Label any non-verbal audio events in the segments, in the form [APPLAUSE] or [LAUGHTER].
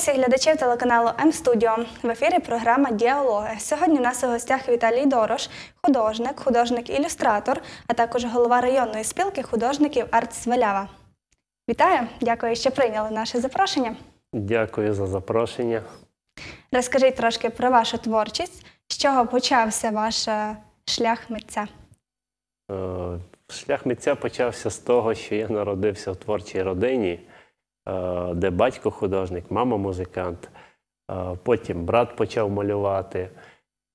Вітаю глядачів телеканалу М-Студіо. В ефірі програма Діалоги. Сьогодні у нас у гостях Віталій Дорош, художник, художник-ілюстратор, а також голова районної спілки художників Арт Свалява. Вітаю! Дякую, що прийняли наше запрошення. Дякую за запрошення. Розкажіть трошки про вашу творчість, з чого почався ваш е, шлях митця? Е, шлях митця почався з того, що я народився в творчій родині. Е, де батько художник, мама музикант. Е, потім брат почав малювати,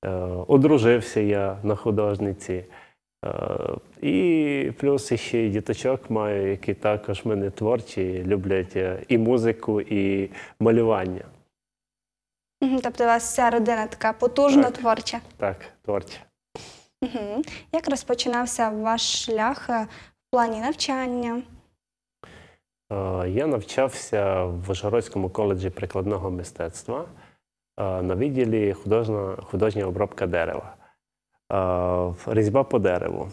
е, одружився я на художниці. І плюс ще й діточок маю, які також мене творчі, люблять і музику, і малювання. Тобто у вас вся родина така потужна, так, творча. Так, творча. Угу. Як розпочинався ваш шлях в плані навчання? Е, я навчався в Ужгородському коледжі прикладного мистецтва е, на відділі художня, художня обробка дерева, е, різьба по дереву.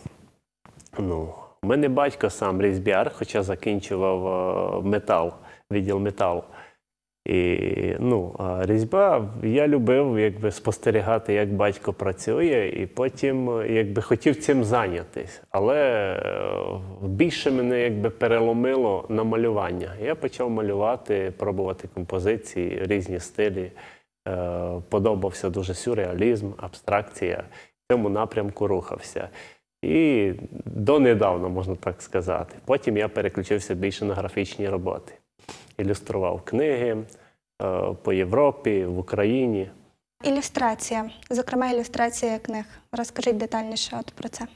Ну, У мене батько сам різьбяр, хоча закінчував метал, відділ металу. І ну, а різьба я любив якби спостерігати, як батько працює, і потім якби хотів цим зайнятися. Але е, більше мене якби переломило на малювання. Я почав малювати, пробувати композиції, різні стилі. Е, подобався дуже сюрреалізм, абстракція. В цьому напрямку рухався. І донедавна, можна так сказати. Потім я переключився більше на графічні роботи ілюстрував книги е, по Європі, в Україні. Ілюстрація, зокрема, ілюстрація книг. Розкажіть детальніше от про це.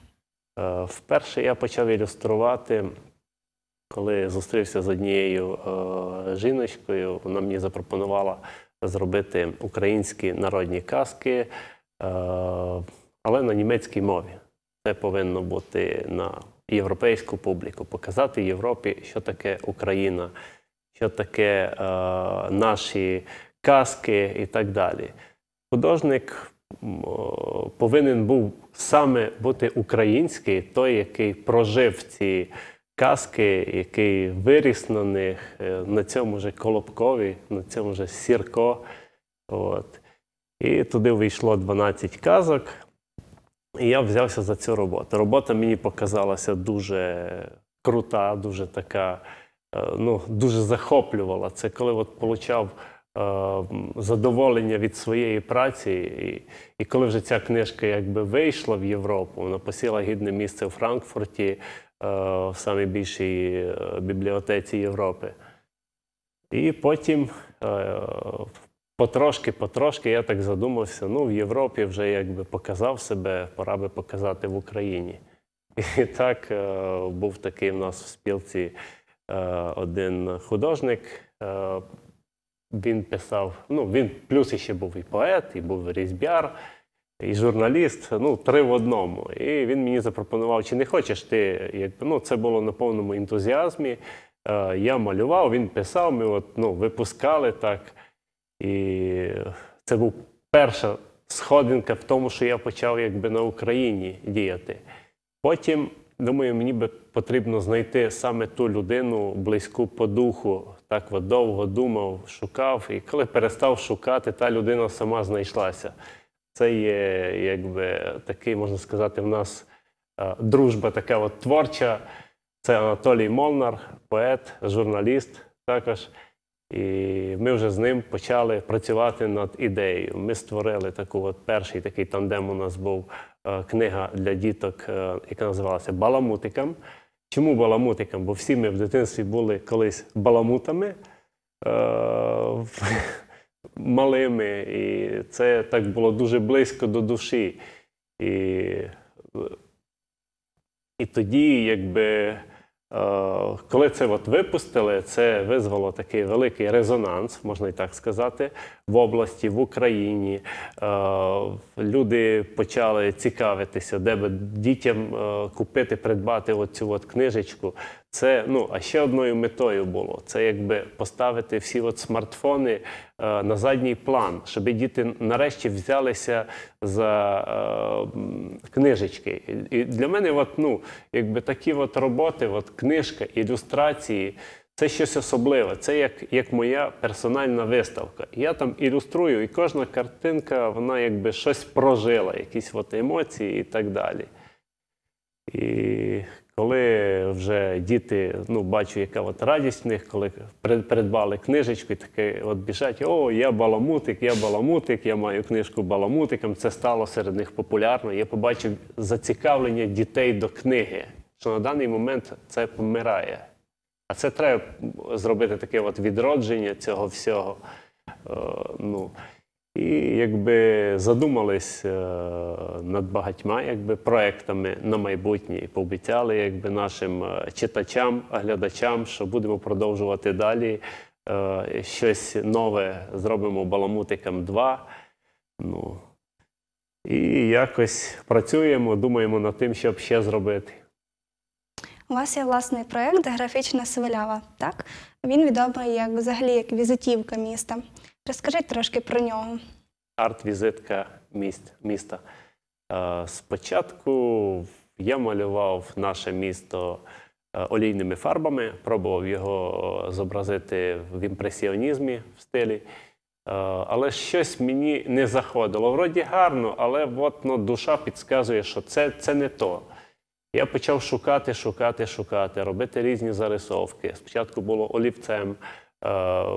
Е, вперше я почав ілюструвати, коли зустрівся з однією е, жіночкою. Вона мені запропонувала зробити українські народні казки, але на німецькій мові. Це повинно бути на європейську публіку, показати Європі, що таке Україна що таке е, наші казки і так далі. Художник е, повинен був саме бути український, той, який прожив ці казки, який виріс на них, е, на цьому же Колобкові, на цьому же Сірко. От. І туди вийшло 12 казок. І я взявся за цю роботу. Робота мені показалася дуже крута, дуже така. Е, ну, дуже захоплювала. Це коли от получав е, задоволення від своєї праці, і і коли вже ця книжка якби вийшла в Європу, вона посіла гідне місце у Франкфурті е, в найбільшій бібліотеці Європи. І потім потрошки-потрошки я так задумався: ну, в Європі вже якби показав себе, пора би показати в Україні. І так був такий в нас в спілці. Е, один художник. Е, він писав, ну він плюс ще був і поет, і був різьбяр, і журналіст. Ну, три в одному. І він мені запропонував, чи не хочеш ти, якби ну, це було на повному ентузіазмі. Е, я малював, він писав, ми от, ну, випускали так. І це був перша сходинка в тому, що я почав якби на Україні діяти. Потім Думаю, мені би потрібно знайти саме ту людину близьку по духу. Так от довго думав, шукав, і коли перестав шукати, та людина сама знайшлася. Це є, якби такий, можна сказати, в нас е, дружба така от творча. Це Анатолій Молнар, поет, журналіст також. І ми вже з ним почали працювати над ідеєю. Ми створили таку от перший такий тандем у нас був Е, книга для діток, е, яка називалася Баламутикам. Чому баламутикам? Бо всі ми в дитинстві були колись баламутами е, [LAUGHS] малими, і це так було дуже близько до душі. І, І тоді, якби. Е, коли це от випустили, це визвало такий великий резонанс, можна і так сказати, в області, в Україні. Е, люди почали цікавитися, де би дітям е, купити, придбати оцю от книжечку. Це ну а ще одною метою було це, якби поставити всі от смартфони е, на задній план, щоб діти нарешті взялися за е, книжечки. І для мене, от, ну якби такі от роботи, от книжка, ілюстрації. Це щось особливе, це як як моя персональна виставка. Я там ілюструю, і кожна картинка, вона якби щось прожила, якісь от емоції і так далі. І діти ну, бачу, яка от радість в них, коли придбали книжечку, і таке от біжать: о, я баламутик, я баламутик, я маю книжку баламутиком. Це стало серед них популярно. Я побачив зацікавлення дітей до книги, що на даний момент це помирає. А це треба зробити таке от відродження цього всього. Е, ну, і якби задумались е, над багатьма якби, проектами на майбутнє і пообіцяли якби, нашим е, читачам, глядачам, що будемо продовжувати далі. Е, щось нове зробимо баламутикам 2. Ну, І якось працюємо, думаємо над тим, щоб ще зробити. У вас є власний проєкт Графічна Севелява. так? Він відомий як взагалі як візитівка міста. Розкажіть трошки про нього. Арт-візитка міста. Е, спочатку я малював наше місто е, олійними фарбами, пробував його е, зобразити в імпресіонізмі в стилі. Але щось мені не заходило. Вроді гарно, але от, ну, душа підказує, що це це не то. Я почав шукати, шукати, шукати, робити різні зарисовки. Спочатку було олівцем,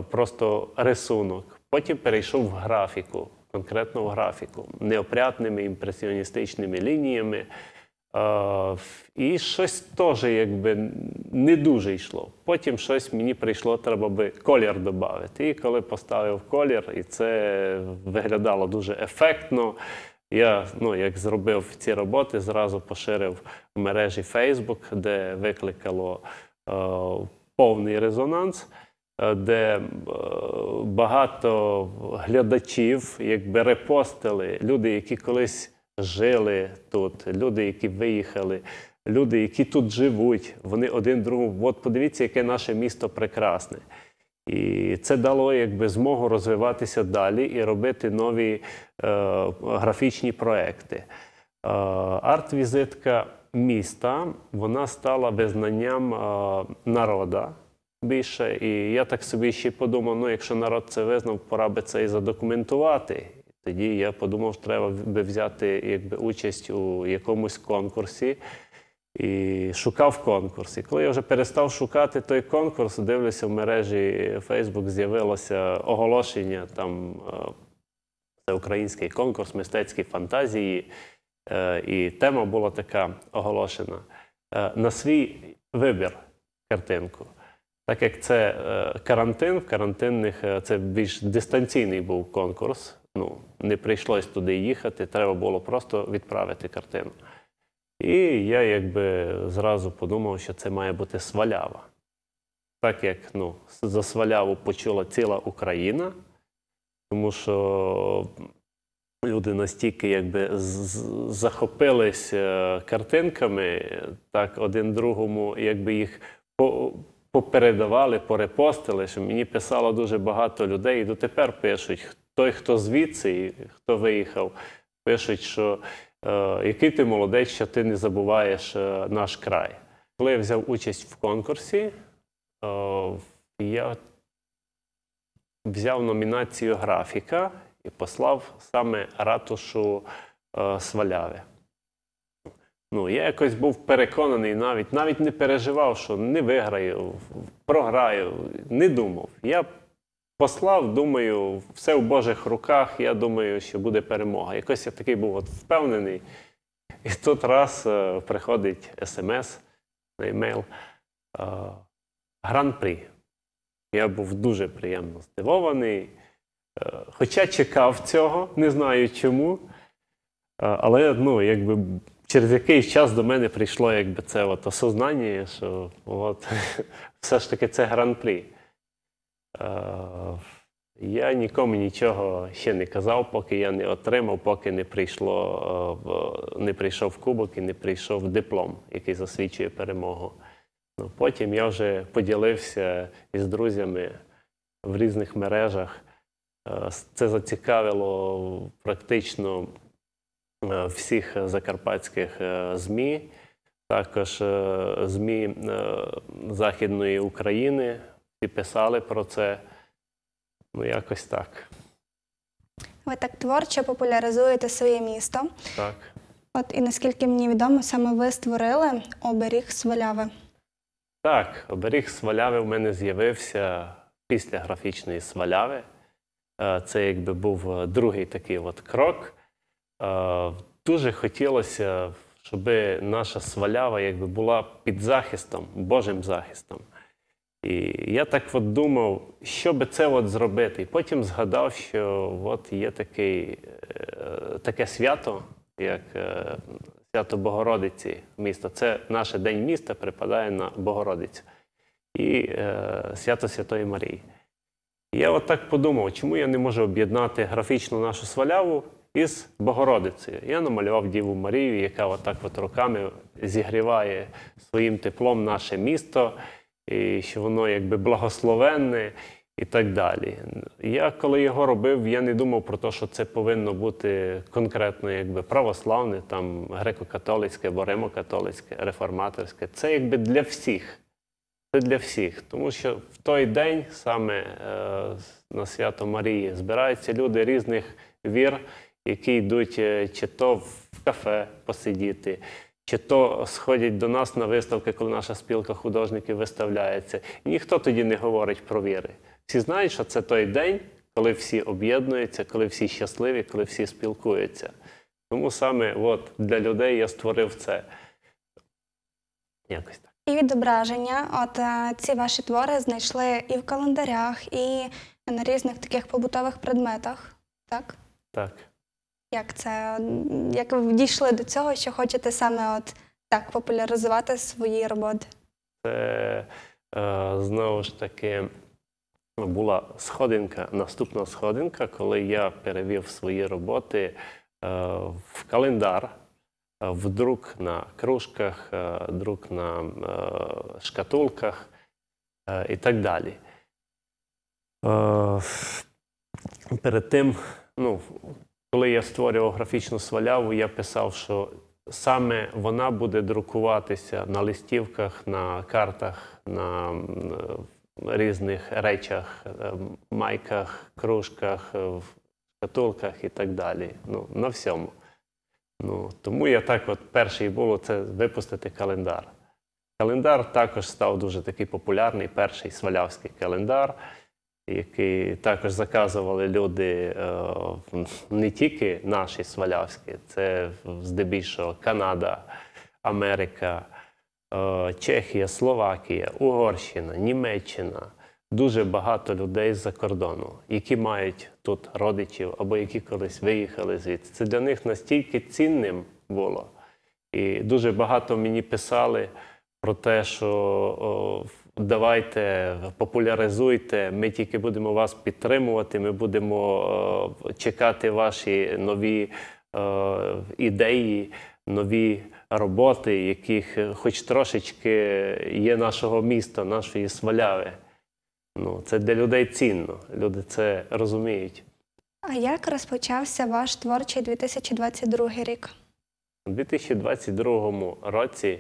просто рисунок. Потім перейшов в графіку, конкретно в графіку, неопрятними імпресіоністичними лініями. Е, і щось теж якби не дуже йшло. Потім щось мені прийшло, треба би колір додати. І коли поставив колір, і це виглядало дуже ефектно. Я ну, як зробив ці роботи, зразу поширив в мережі Facebook, де викликало е, повний резонанс. Е, де е, багато глядачів якби репостили люди, які колись жили тут, люди, які виїхали. Люди, які тут живуть, вони один другому. От подивіться, яке наше місто прекрасне. І це дало якби змогу розвиватися далі і робити нові е, графічні проекти. Е, Арт-візитка міста вона стала визнанням е, народа більше. І я так собі ще подумав: ну, якщо народ це визнав, пора би це і задокументувати. Тоді я подумав, що треба би взяти якби, участь у якомусь конкурсі. І шукав конкурс. І коли я вже перестав шукати той конкурс, дивлюся в мережі Facebook, з'явилося оголошення там е, це український конкурс мистецькій фантазії. Е, і тема була така оголошена: е, на свій вибір картинку. Так як це е, карантин, в карантинних е, це більш дистанційний був конкурс. Ну, не прийшлось туди їхати, треба було просто відправити картину. І я якби зразу подумав, що це має бути свалява. Так як ну, за сваляву почула ціла Україна, тому що люди настільки якби захопились е, картинками, так один другому, якби їх попередавали, порепостили, що мені писало дуже багато людей, і дотепер пишуть той, хто звідси, і хто виїхав, пишуть, що е, який ти молодець, що ти не забуваєш е, наш край. Коли я взяв участь в конкурсі, е, я взяв номінацію графіка і послав саме ратушу е, Сваляви. Ну, я якось був переконаний, навіть навіть не переживав, що не виграю, програю, не думав. Я послав, думаю, все в Божих руках, я думаю, що буде перемога. Якось я такий був от впевнений. І тут раз е, приходить смс на емейл е, гран при Я був дуже приємно здивований. Е, хоча чекав цього, не знаю чому. Е, але ну, якби через якийсь час до мене прийшло якби це от осознання, що от, [LAUGHS] все ж таки це гран при е, Я нікому нічого ще не казав, поки я не отримав, поки не прийшло, е, не прийшов кубок і не прийшов диплом, який засвідчує перемогу. Ну, Потім я вже поділився із друзями в різних мережах. Е, це зацікавило практично Е, всіх закарпатських е, ЗМІ, також е, ЗМІ Західної України і писали про це. Ну, якось так. Ви так творчо популяризуєте своє місто. Так. От і наскільки мені відомо, саме ви створили оберіг сваляви. Так, оберіг сваляви в мене з'явився після графічної сваляви. Це якби був другий такий от крок. Е, дуже хотілося, щоб наша свалява якби була під захистом, Божим захистом. І я так от думав, що би це от зробити. І потім згадав, що от є такий, е, таке свято, як е, свято Богородиці міста. Це наше день міста припадає на Богородицю і свято Святої Марії. І я от так подумав, чому я не можу об'єднати графічно нашу сваляву із Богородицею. Я намалював Діву Марію, яка отак от руками зігріває своїм теплом наше місто, і що воно якби благословенне і так далі. Я коли його робив, я не думав про те, що це повинно бути конкретно якби православне, там греко-католицьке або римо-католицьке, реформаторське. Це якби для всіх. Це для всіх, тому що в той день саме е, на свято Марії збираються люди різних вір які йдуть е, чи то в кафе посидіти. Чи то сходять до нас на виставки, коли наша спілка художників виставляється. І ніхто тоді не говорить про віри. Всі знають, що це той день, коли всі об'єднуються, коли всі щасливі, коли всі спілкуються. Тому саме от, для людей я створив це. Якось так. І відображення. От е, ці ваші твори знайшли і в календарях, і на різних таких побутових предметах, так? Так. Як це як ви дійшли до цього, що хочете саме от так популяризувати свої роботи? Це е, знову ж таки була сходинка, наступна сходинка, коли я перевів свої роботи е, в календар, в друк на кружках, е, друк на шкатулках і так далі. перед тим, ну, коли я створював графічну сваляву, я писав, що саме вона буде друкуватися на листівках, на картах, на різних речах, е, майках, кружках, е, шкатулках і так далі. Ну, На всьому. Ну, Тому я так от перший було це випустити календар. Календар також став дуже такий популярний, перший свалявський календар які також заказували люди е, не тільки наші свалявські, це здебільшого Канада, Америка, е, Чехія, Словакія, Угорщина, Німеччина. Дуже багато людей з-за кордону, які мають тут родичів або які колись виїхали звідси. Це для них настільки цінним було. І дуже багато мені писали про те, що в. Давайте популяризуйте, ми тільки будемо вас підтримувати. Ми будемо е, чекати ваші нові е, ідеї, нові роботи, яких, е, хоч трошечки, є нашого міста, нашої сваляви. Ну, це для людей цінно. Люди це розуміють. А як розпочався ваш творчий 2022 рік? У 2022 році.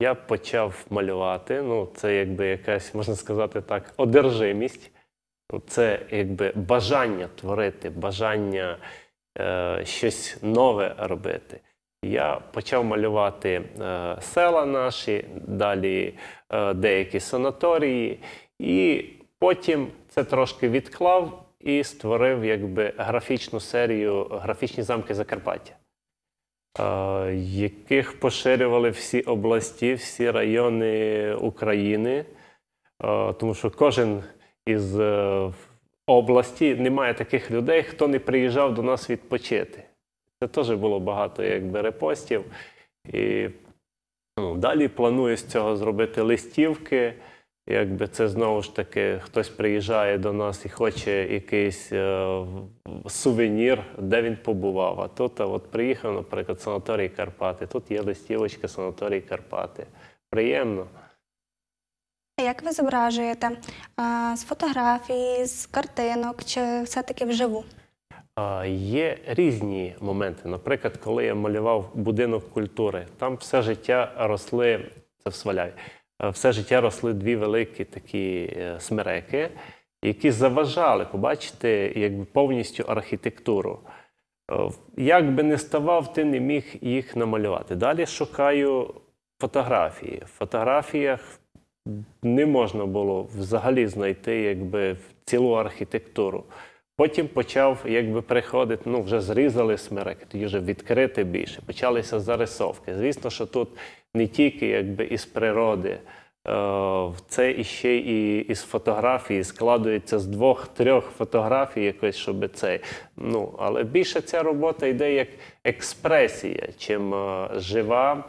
Я почав малювати. Ну, це якби якась, можна сказати так, одержимість. Це якби бажання творити, бажання е, щось нове робити. Я почав малювати е, села наші, далі е, деякі санаторії, і потім це трошки відклав і створив якби графічну серію графічні замки Закарпаття. Е, яких поширювали всі області, всі райони України, е, тому що кожен із е, області немає таких людей, хто не приїжджав до нас відпочити. Це теж було багато якби репостів. І ну, далі планую з цього зробити листівки. Якби це знову ж таки хтось приїжджає до нас і хоче якийсь е, сувенір, де він побував. А тут е, от приїхав, наприклад, санаторій Карпати. Тут є листівочка санаторій Карпати. Приємно. Як ви зображуєте а, е, з фотографій, з картинок чи все-таки вживу? А, є різні моменти. Наприклад, коли я малював будинок культури, там все життя росли це в Сваляй. Е, все життя росли дві великі такі е, смереки, які заважали побачити якби повністю архітектуру. Е, як би не ставав, ти не міг їх намалювати. Далі шукаю фотографії. В фотографіях не можна було взагалі знайти якби цілу архітектуру. Потім почав якби приходити, ну вже зрізали смерек, тоді вже відкрити більше. Почалися зарисовки. Звісно, що тут не тільки якби із природи, е, це іще і із фотографії складується з двох-трьох фотографій, якось щоб це. Ну але більше ця робота йде як експресія, чим е, жива е,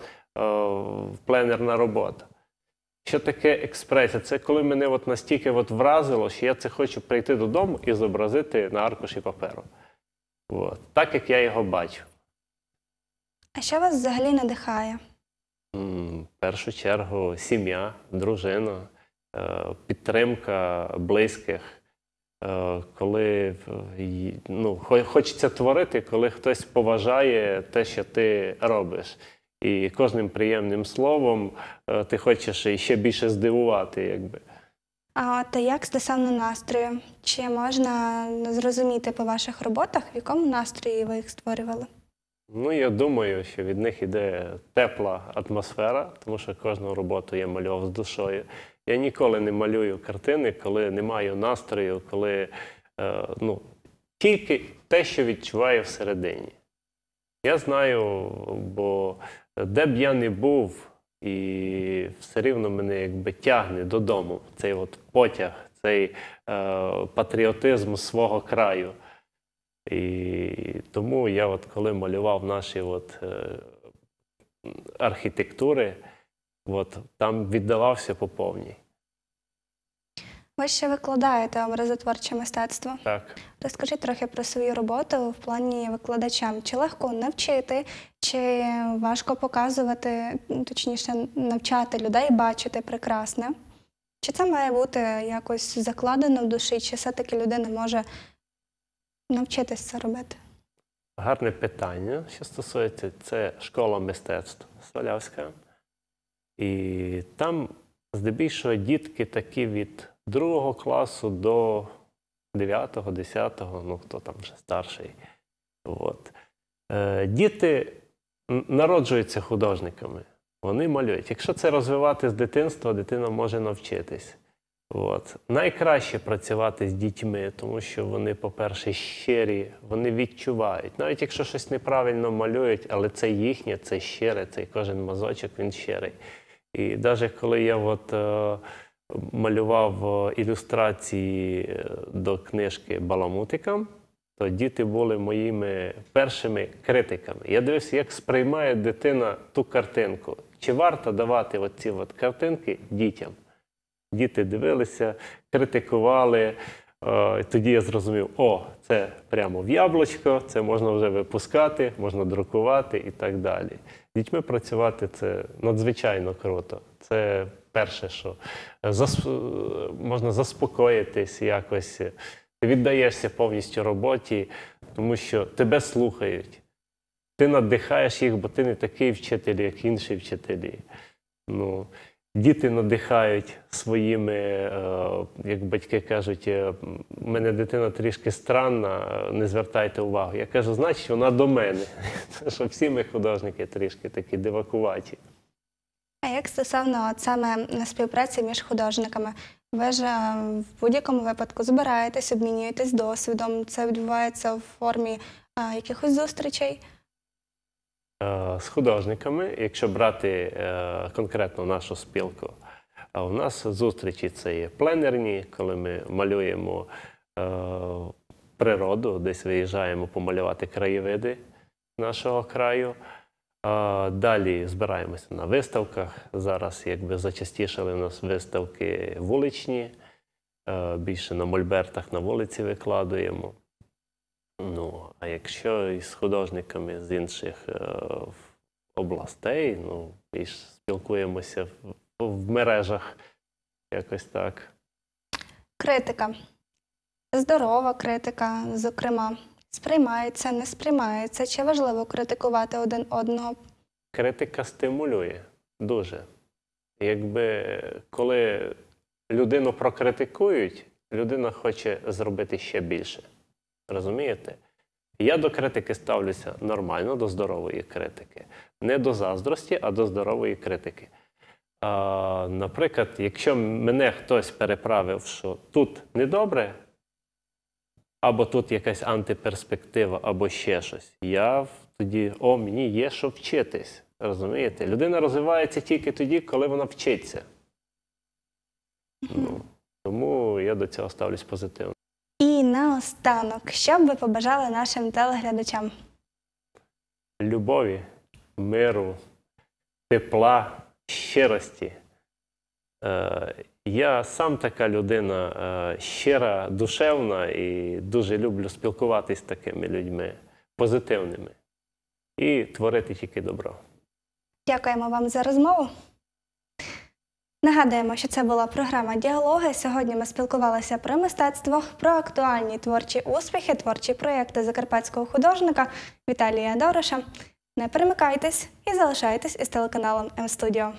пленерна робота. Що таке експресія? Це коли мене от настільки от вразило, що я це хочу прийти додому і зобразити на аркуші паперу. От. Так як я його бачу. А що вас взагалі надихає? М, В першу чергу сім'я, дружина, е, підтримка близьких. Е, Коли е, ну, хочеться творити, коли хтось поважає те, що ти робиш. І кожним приємним словом е, ти хочеш ще більше здивувати, якби. А та як стосовно настрою? Чи можна зрозуміти по ваших роботах, в якому настрої ви їх створювали? Ну, я думаю, що від них іде тепла атмосфера, тому що кожну роботу я малював з душою. Я ніколи не малюю картини, коли не маю настрою, коли е, ну, тільки те, що відчуваю всередині. Я знаю, бо де б я не був, і все рівно мене якби тягне додому. Цей от потяг, цей е, патріотизм свого краю. І тому я, от коли малював наші от, е, архітектури, от, там віддавався по повній. Ви ще викладаєте образотворче мистецтво. Так. Розкажіть трохи про свою роботу в плані викладача. Чи легко навчити, чи важко показувати, точніше, навчати людей, бачити прекрасне? Чи це має бути якось закладено в душі, чи все-таки людина може навчитися це робити? Гарне питання, що стосується, це школа мистецтв Солявська. І там здебільшого дітки такі від другого класу до 9 10 ну хто там вже старший. От. Е, Діти народжуються художниками, вони малюють. Якщо це розвивати з дитинства, дитина може навчитись. От. Найкраще працювати з дітьми, тому що вони, по-перше, щирі, вони відчувають. Навіть якщо щось неправильно малюють, але це їхнє, це щире, цей кожен мазочок, він щирий. І навіть коли я от, е, малював е, ілюстрації е, до книжки Баламутика, то діти були моїми першими критиками. Я дивився, як сприймає дитина ту картинку. Чи варто давати оці от картинки дітям? Діти дивилися, критикували. Е, тоді я зрозумів, о, це прямо в Яблочко, це можна вже випускати, можна друкувати і так далі. З дітьми працювати це надзвичайно круто. Це перше, що е, зас... Е, можна заспокоїтись якось. Е, ти віддаєшся повністю роботі, тому що тебе слухають. Ти надихаєш їх, бо ти не такий вчитель, як інші вчителі. Ну, Діти надихають своїми, як батьки кажуть, у мене дитина трішки странна, не звертайте увагу. Я кажу, значить, вона до мене. [LAUGHS] що всі ми художники трішки такі дивакуваті. А як стосовно саме співпраці між художниками? Ви ж е, в будь-якому випадку збираєтесь, обмінюєтесь досвідом. Це відбувається в формі е, якихось зустрічей? Е, з художниками, якщо брати конкретно нашу спілку, у нас зустрічі це є пленерні, коли ми малюємо природу, десь виїжджаємо помалювати краєвиди нашого краю. Далі збираємося на виставках. Зараз якби зачастішали у нас виставки вуличні, е, більше на мольбертах на вулиці викладуємо. Ну, а якщо із художниками з інших е, областей, ну, більш спілкуємося в, в мережах якось так. Критика. Здорова критика, зокрема. Сприймається, не сприймається. Чи важливо критикувати один одного? Критика стимулює дуже. Якби коли людину прокритикують, людина хоче зробити ще більше. Розумієте? Я до критики ставлюся нормально, до здорової критики. Не до заздрості, а до здорової критики. А, Наприклад, якщо мене хтось переправив, що тут недобре, або тут якась антиперспектива, або ще щось. Я тоді, о, мені є що вчитись. Розумієте? Людина розвивається тільки тоді, коли вона вчиться. Ну, Тому я до цього ставлюсь позитивно. І наостанок, що б ви побажали нашим телеглядачам? Любові, миру, тепла, щирості. Е, я сам така людина е, щира, душевна і дуже люблю спілкуватись з такими людьми, позитивними і творити тільки добро. Дякуємо вам за розмову. Нагадуємо, що це була програма Діалоги. Сьогодні ми спілкувалися про мистецтво, про актуальні творчі успіхи, творчі проєкти закарпатського художника Віталія Дороша. Не перемикайтесь і залишайтесь із телеканалом М-Студіо.